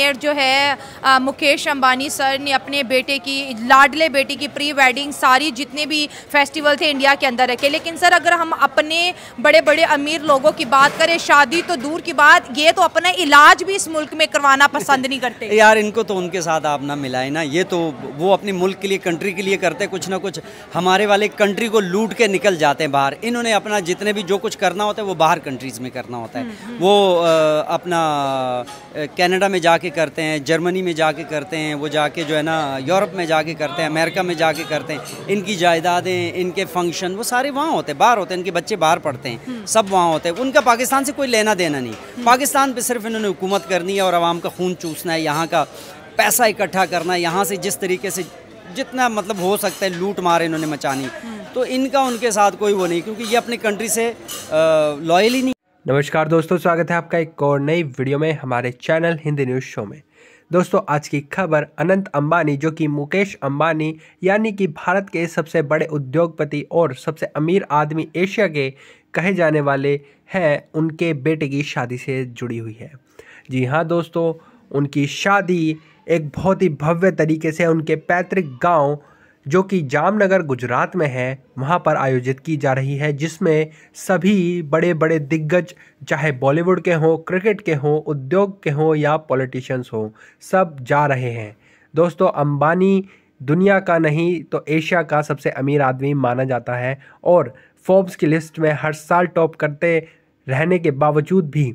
Mayor जो है आ, Mukesh Ambani sir ने अपने बेटे की लाडले बेटे की प्री वेडिंग सारी जितने भी फेस्टिवल थे इंडिया के अंदर रखे लेकिन सर अगर हम अपने बड़े बड़े अमीर लोगों की बात करें शादी तो दूर की बात ये तो अपना इलाज भी इस मुल्क में करवाना पसंद नहीं करते यार इनको तो उनके साथ आप ना मिलाए ना ये तो वो अपने मुल्क के लिए कंट्री के लिए करते कुछ ना कुछ हमारे वाले कंट्री को लूट के निकल जाते हैं बाहर इन्होंने अपना जितने भी जो कुछ करना होता है वो बाहर कंट्रीज़ में करना होता है हम्म, हम्म। वो आ, अपना कनाडा में जाके करते हैं जर्मनी में जाके करते हैं वो जाके जो है ना यूरोप में जाके करते हैं अमेरिका में जाके करते हैं इनकी जायदादें इनके फंक्शन वो सारे वहाँ होते हैं बाहर होते हैं इनके बच्चे बाहर पढ़ते हैं हम्म। सब वहाँ होते हैं उनका पाकिस्तान से कोई लेना देना नहीं हम्म। पाकिस्तान पर सिर्फ इन्होंने हुकूमत करनी है और आवाम का खून चूसना है यहाँ का पैसा इकट्ठा करना है यहाँ से जिस तरीके से जितना मतलब हो सकता है लूट मार इन्होंने मचानी हम्म। तो इनका उनके साथ कोई वो नहीं क्योंकि ये अपनी कंट्री से लॉयल ही नहीं नमस्कार दोस्तों स्वागत है आपका एक और नई वीडियो में हमारे चैनल हिंदी न्यूज़ शो में दोस्तों आज की खबर अनंत अंबानी जो कि मुकेश अंबानी यानी कि भारत के सबसे बड़े उद्योगपति और सबसे अमीर आदमी एशिया के कहे जाने वाले हैं उनके बेटे की शादी से जुड़ी हुई है जी हाँ दोस्तों उनकी शादी एक बहुत ही भव्य तरीके से उनके पैतृक गांव जो कि जामनगर गुजरात में है वहाँ पर आयोजित की जा रही है जिसमें सभी बड़े बड़े दिग्गज चाहे बॉलीवुड के हों क्रिकेट के हों उद्योग के हों या पॉलिटिशियंस हों सब जा रहे हैं दोस्तों अंबानी दुनिया का नहीं तो एशिया का सबसे अमीर आदमी माना जाता है और फोर्ब्स की लिस्ट में हर साल टॉप करते रहने के बावजूद भी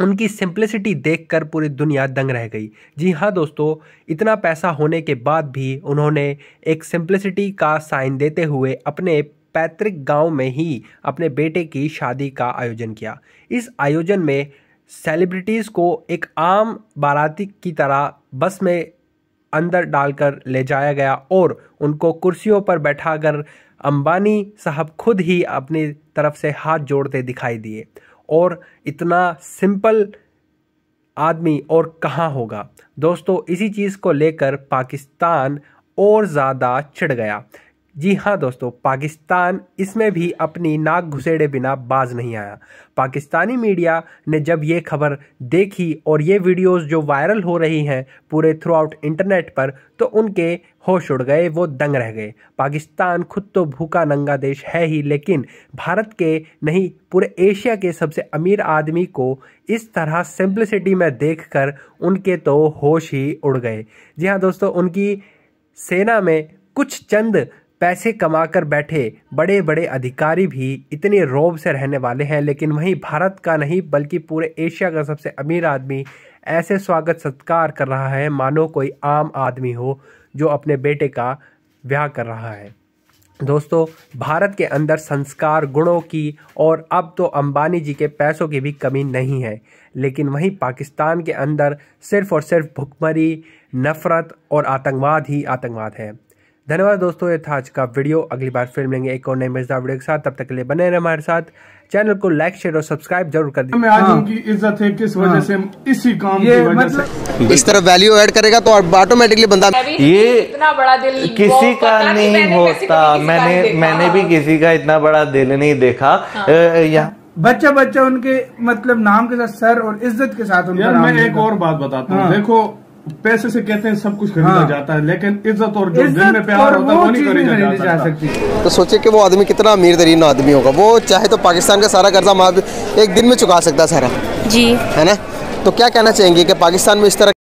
उनकी सिंप्लिसिटी देखकर पूरी दुनिया दंग रह गई जी हाँ दोस्तों इतना पैसा होने के बाद भी उन्होंने एक सिंप्लिसिटी का साइन देते हुए अपने पैतृक गांव में ही अपने बेटे की शादी का आयोजन किया इस आयोजन में सेलिब्रिटीज़ को एक आम बाराती की तरह बस में अंदर डालकर ले जाया गया और उनको कुर्सियों पर बैठाकर अंबानी साहब खुद ही अपनी तरफ से हाथ जोड़ते दिखाई दिए और इतना सिंपल आदमी और कहाँ होगा दोस्तों इसी चीज़ को लेकर पाकिस्तान और ज़्यादा चिढ़ गया जी हाँ दोस्तों पाकिस्तान इसमें भी अपनी नाक घुसेड़े बिना बाज नहीं आया पाकिस्तानी मीडिया ने जब ये खबर देखी और ये वीडियोस जो वायरल हो रही हैं पूरे थ्रू आउट इंटरनेट पर तो उनके होश उड़ गए वो दंग रह गए पाकिस्तान खुद तो भूखा नंगा देश है ही लेकिन भारत के नहीं पूरे एशिया के सबसे अमीर आदमी को इस तरह सिंप्लिसिटी में कर उनके तो होश ही उड़ गए जी हाँ दोस्तों उनकी सेना में कुछ चंद पैसे कमाकर बैठे बड़े बड़े अधिकारी भी इतने रोब से रहने वाले हैं लेकिन वहीं भारत का नहीं बल्कि पूरे एशिया का सबसे अमीर आदमी ऐसे स्वागत सत्कार कर रहा है मानो कोई आम आदमी हो जो अपने बेटे का ब्याह कर रहा है दोस्तों भारत के अंदर संस्कार गुणों की और अब तो अंबानी जी के पैसों की भी कमी नहीं है लेकिन वहीं पाकिस्तान के अंदर सिर्फ़ और सिर्फ भुखमरी नफ़रत और आतंकवाद ही आतंकवाद है धन्यवाद दोस्तों ये था आज का वीडियो अगली बार फिर मिलेंगे एक और नए मजेदार वीडियो के साथ तब तक के लिए बने रहे हमारे साथ चैनल को लाइक शेयर और सब्सक्राइब जरूर कर दीजिए आज उनकी इज्जत है किस हाँ। वजह से इसी काम की वजह से मतलब- इस तरह वैल्यू ऐड करेगा तो ऑटोमेटिकली बंदा ये इतना बड़ा दिल किसी का नहीं होता मैंने मैंने भी किसी का इतना बड़ा दिल नहीं देखा यहाँ बच्चा बच्चा उनके मतलब नाम के साथ सर और इज्जत के साथ उनका नाम मैं एक और बात बताता हूँ हाँ। देखो पैसे से कहते हैं सब कुछ खरीदा हाँ। जाता है लेकिन इज्जत और जो दिल में प्यार होता है वो नहीं खरीदा जा, जा, सकती तो सोचिए कि वो आदमी कितना अमीर तरीन आदमी होगा वो चाहे तो पाकिस्तान का सारा कर्जा माफ एक दिन में चुका सकता है सारा जी है ना तो क्या कहना चाहेंगे कि पाकिस्तान में इस तरह